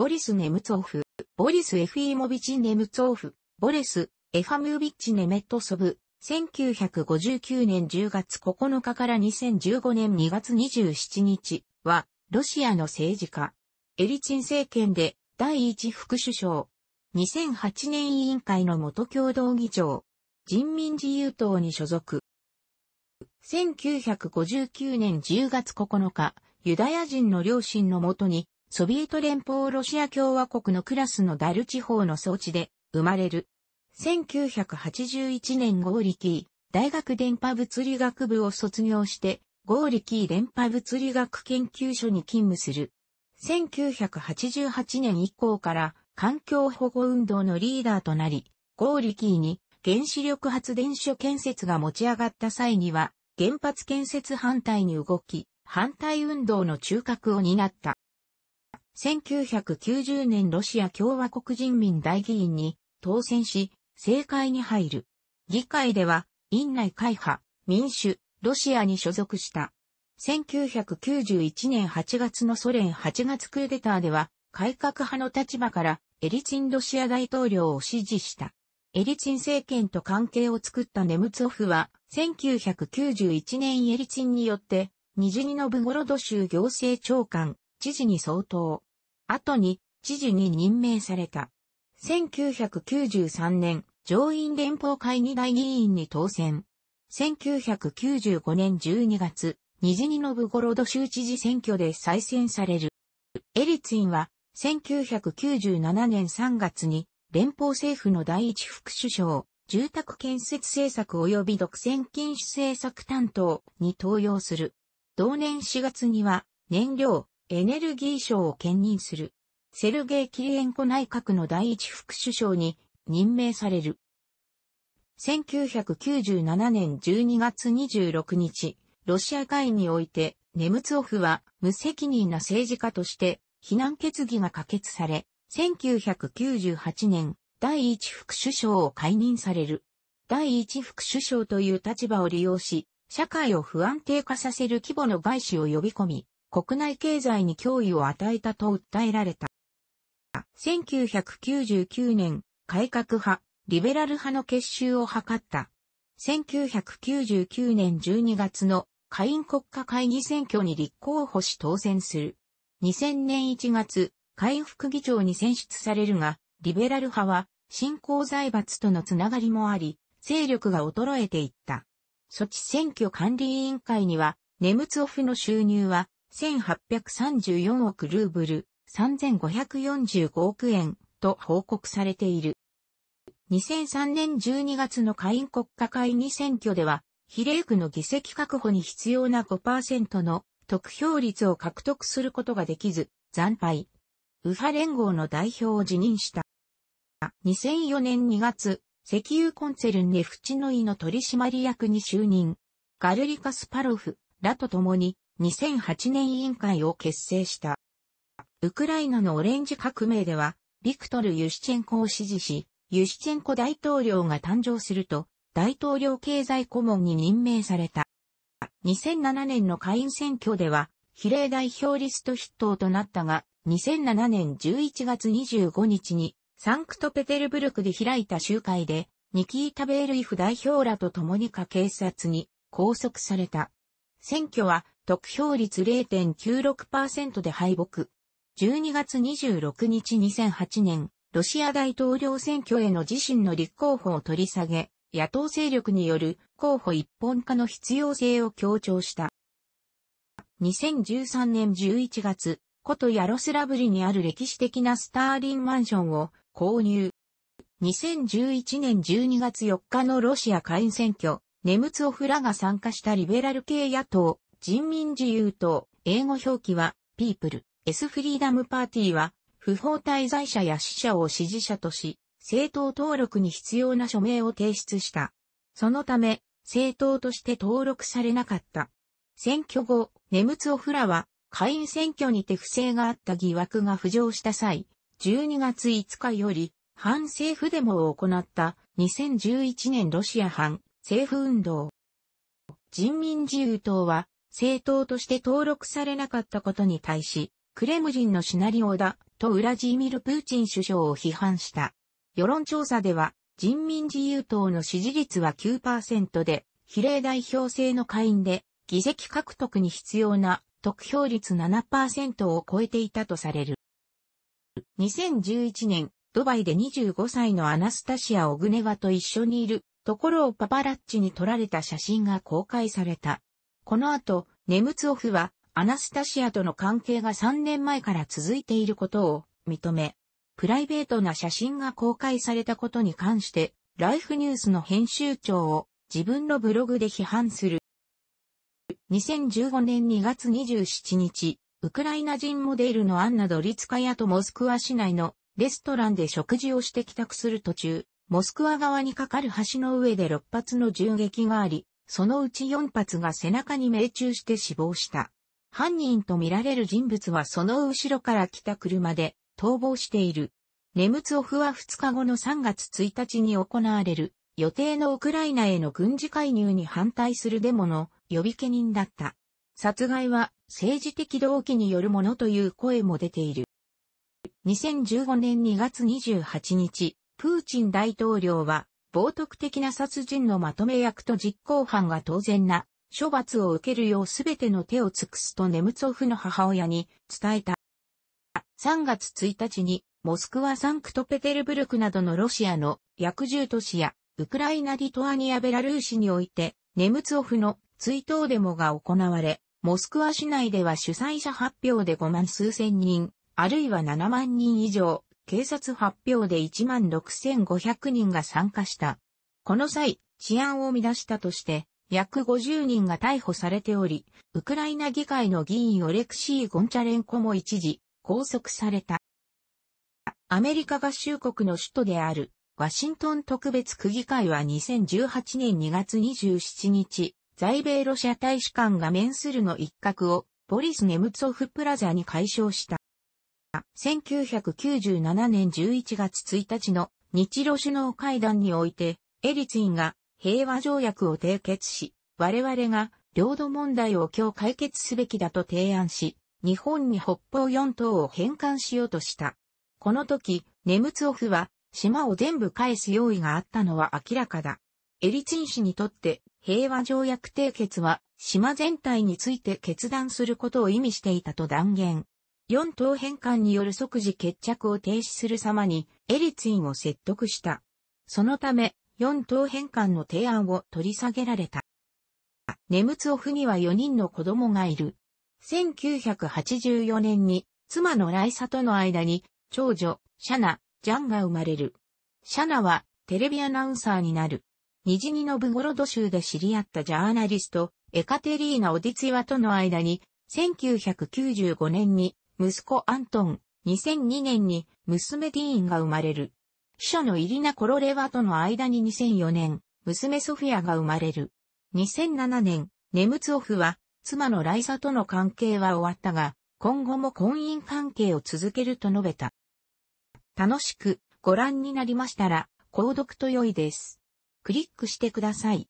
ボリス・ネムツォフ、ボリス・エフィーモビチ・ネムツォフ、ボレス、エファムービッチ・ネメットソブ、1959年10月9日から2015年2月27日は、ロシアの政治家。エリチン政権で第一副首相。2008年委員会の元共同議長。人民自由党に所属。1959年10月9日、ユダヤ人の両親のもとにソビエト連邦ロシア共和国のクラスのダル地方の装置で生まれる。1981年ゴーリキー大学電波物理学部を卒業して、ゴーリキー電波物理学研究所に勤務する。1988年以降から環境保護運動のリーダーとなり、ゴーリキーに原子力発電所建設が持ち上がった際には、原発建設反対に動き、反対運動の中核を担った。1990年ロシア共和国人民大議員に当選し、政界に入る。議会では、院内会派、民主、ロシアに所属した。1991年8月のソ連8月クーデターでは、改革派の立場からエリツィンロシア大統領を支持した。エリツィン政権と関係を作ったネムツオフは、1991年エリツィンによって、ニジニのブゴロド州行政長官、知事に相当。後に、知事に任命された。1993年、上院連邦会議大議員に当選。1995年12月、虹にのノブゴロド州知事選挙で再選される。エリツィンは、1997年3月に、連邦政府の第一副首相、住宅建設政策及び独占禁止政策担当に登用する。同年4月には、燃料、エネルギー省を兼任する。セルゲイ・キリエンコ内閣の第一副首相に任命される。1997年12月26日、ロシア会において、ネムツオフは無責任な政治家として、非難決議が可決され、1998年、第一副首相を解任される。第一副首相という立場を利用し、社会を不安定化させる規模の外資を呼び込み、国内経済に脅威を与えたと訴えられた。1999年、改革派、リベラル派の結集を図った。1999年12月の下院国家会議選挙に立候補し当選する。2000年1月、会副議長に選出されるが、リベラル派は、新興財閥とのつながりもあり、勢力が衰えていった。措置選挙管理委員会には、ネムツオフの収入は1834億ルーブル、3545億円と報告されている。2003年12月の下院国家会議選挙では、比例区の議席確保に必要な5%の得票率を獲得することができず、惨敗。右派連合の代表を辞任した。2004年2月、石油コンセルンネフチノイの取締役に就任。ガルリカ・スパロフらと共に2008年委員会を結成した。ウクライナのオレンジ革命では、ビクトル・ユシチェンコを支持し、ユシチェンコ大統領が誕生すると、大統領経済顧問に任命された。2007年の下院選挙では、比例代表リスト筆頭となったが、2007年11月25日に、サンクトペテルブルクで開いた集会で、ニキータ・ベールイフ代表らと共にか警察に拘束された。選挙は得票率0.96%で敗北。12月26日2008年、ロシア大統領選挙への自身の立候補を取り下げ、野党勢力による候補一本化の必要性を強調した。2013年11月、古都ヤロスラブリにある歴史的なスターリンマンションを購入。2011年12月4日のロシア下院選挙、ネムツオフらが参加したリベラル系野党、人民自由党、英語表記は、ピープル、S フリーダムパーティーは、不法滞在者や死者を支持者とし、政党登録に必要な署名を提出した。そのため、政党として登録されなかった。選挙後、ネムツオフラは、下院選挙にて不正があった疑惑が浮上した際、12月5日より、反政府デモを行った2011年ロシア反政府運動。人民自由党は政党として登録されなかったことに対し、クレムジンのシナリオだとウラジーミル・プーチン首相を批判した。世論調査では、人民自由党の支持率は9%で、比例代表制の会員で、議席獲得に必要な得票率7%を超えていたとされる。2011年、ドバイで25歳のアナスタシア・オグネワと一緒にいるところをパパラッチに撮られた写真が公開された。この後、ネムツオフはアナスタシアとの関係が3年前から続いていることを認め、プライベートな写真が公開されたことに関して、ライフニュースの編集長を自分のブログで批判する。2015年2月27日、ウクライナ人モデルのアンナ・ドリツカヤとモスクワ市内のレストランで食事をして帰宅する途中、モスクワ側に架かる橋の上で6発の銃撃があり、そのうち4発が背中に命中して死亡した。犯人とみられる人物はその後ろから来た車で逃亡している。ネムツオフは2日後の3月1日に行われる予定のウクライナへの軍事介入に反対するデモの呼びけ人だった。殺害は政治的動機によるものという声も出ている。2015年2月28日、プーチン大統領は冒涜的な殺人のまとめ役と実行犯が当然な処罰を受けるようすべての手を尽くすとネムツォフの母親に伝えた。3月1日にモスクワサンクトペテルブルクなどのロシアの薬獣都市やウクライナリトアニアベラルーシにおいてネムツォフの追悼デモが行われ、モスクワ市内では主催者発表で5万数千人、あるいは7万人以上、警察発表で16,500人が参加した。この際、治安を乱したとして、約50人が逮捕されており、ウクライナ議会の議員オレクシー・ゴンチャレンコも一時拘束された。アメリカ合衆国の首都であるワシントン特別区議会は2018年2月27日、在米ロシア大使館が面するの一角をボリス・ネムツォフプラザに解消した。1997年11月1日の日露首脳会談において、エリツィンが平和条約を締結し、我々が領土問題を今日解決すべきだと提案し、日本に北方四島を返還しようとした。この時、ネムツオフは島を全部返す用意があったのは明らかだ。エリツィン氏にとって平和条約締結は島全体について決断することを意味していたと断言。4等変換による即時決着を停止する様にエリツィンを説得した。そのため、4等変換の提案を取り下げられた。ネムツオフには4人の子供がいる。1984年に妻のライサとの間に長女、シャナ、ジャンが生まれる。シャナはテレビアナウンサーになる。ニジニのブゴロド州で知り合ったジャーナリスト、エカテリーナ・オディツィワとの間に、1995年に息子アントン、2002年に娘ディーンが生まれる。秘書のイリナ・コロレワとの間に2004年、娘ソフィアが生まれる。2007年、ネムツオフは、妻のライサとの関係は終わったが、今後も婚姻関係を続けると述べた。楽しくご覧になりましたら、購読と良いです。クリックしてください。